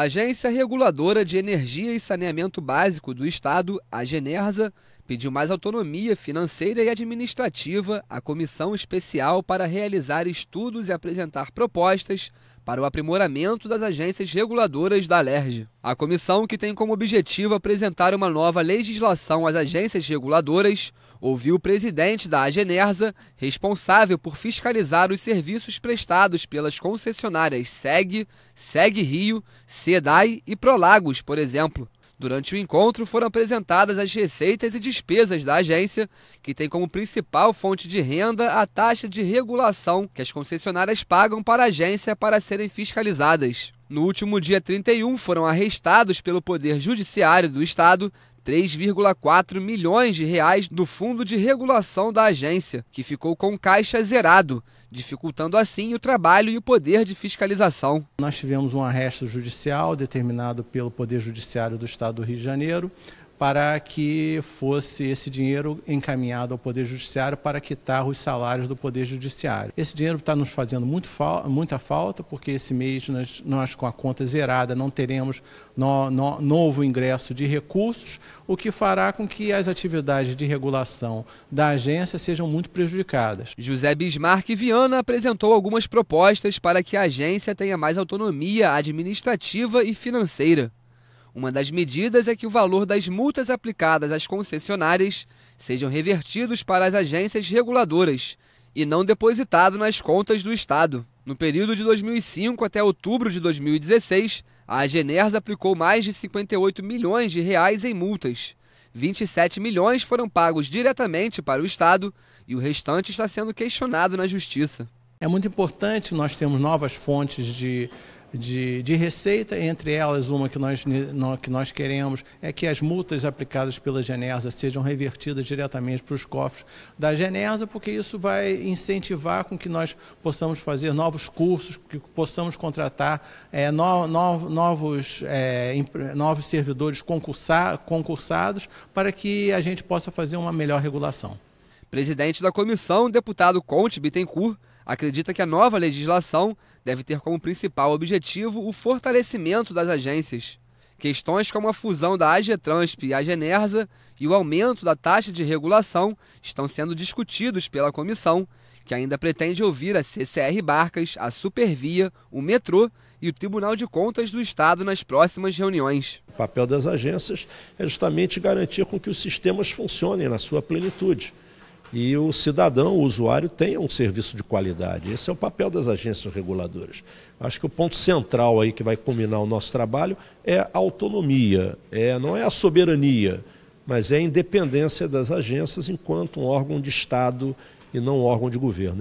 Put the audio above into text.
A Agência Reguladora de Energia e Saneamento Básico do Estado, a Genersa, pediu mais autonomia financeira e administrativa à comissão especial para realizar estudos e apresentar propostas para o aprimoramento das agências reguladoras da LERJ, A comissão, que tem como objetivo apresentar uma nova legislação às agências reguladoras, ouviu o presidente da Agenersa, responsável por fiscalizar os serviços prestados pelas concessionárias SEG, SEG Rio, SEDAI e Prolagos, por exemplo. Durante o encontro foram apresentadas as receitas e despesas da agência, que tem como principal fonte de renda a taxa de regulação que as concessionárias pagam para a agência para serem fiscalizadas. No último dia 31, foram arrestados pelo Poder Judiciário do Estado 3,4 milhões de reais do fundo de regulação da agência, que ficou com caixa zerado, dificultando assim o trabalho e o poder de fiscalização. Nós tivemos um arresto judicial determinado pelo Poder Judiciário do Estado do Rio de Janeiro para que fosse esse dinheiro encaminhado ao Poder Judiciário para quitar os salários do Poder Judiciário. Esse dinheiro está nos fazendo muito fal muita falta, porque esse mês nós, nós, com a conta zerada, não teremos no, no, novo ingresso de recursos, o que fará com que as atividades de regulação da agência sejam muito prejudicadas. José Bismarck Viana apresentou algumas propostas para que a agência tenha mais autonomia administrativa e financeira. Uma das medidas é que o valor das multas aplicadas às concessionárias sejam revertidos para as agências reguladoras e não depositado nas contas do Estado. No período de 2005 até outubro de 2016, a Agenersa aplicou mais de 58 milhões de reais em multas. 27 milhões foram pagos diretamente para o Estado e o restante está sendo questionado na Justiça. É muito importante nós termos novas fontes de de, de receita, entre elas uma que nós, que nós queremos é que as multas aplicadas pela Genesa sejam revertidas diretamente para os cofres da Genesa porque isso vai incentivar com que nós possamos fazer novos cursos, que possamos contratar é, no, no, novos, é, novos servidores concursar, concursados para que a gente possa fazer uma melhor regulação. Presidente da comissão, deputado Conte Bittencourt, acredita que a nova legislação deve ter como principal objetivo o fortalecimento das agências. Questões como a fusão da AGTRANSP e a Genersa e o aumento da taxa de regulação estão sendo discutidos pela comissão, que ainda pretende ouvir a CCR Barcas, a Supervia, o metrô e o Tribunal de Contas do Estado nas próximas reuniões. O papel das agências é justamente garantir com que os sistemas funcionem na sua plenitude e o cidadão, o usuário, tenha um serviço de qualidade. Esse é o papel das agências reguladoras. Acho que o ponto central aí que vai culminar o nosso trabalho é a autonomia, é, não é a soberania, mas é a independência das agências enquanto um órgão de Estado e não um órgão de governo.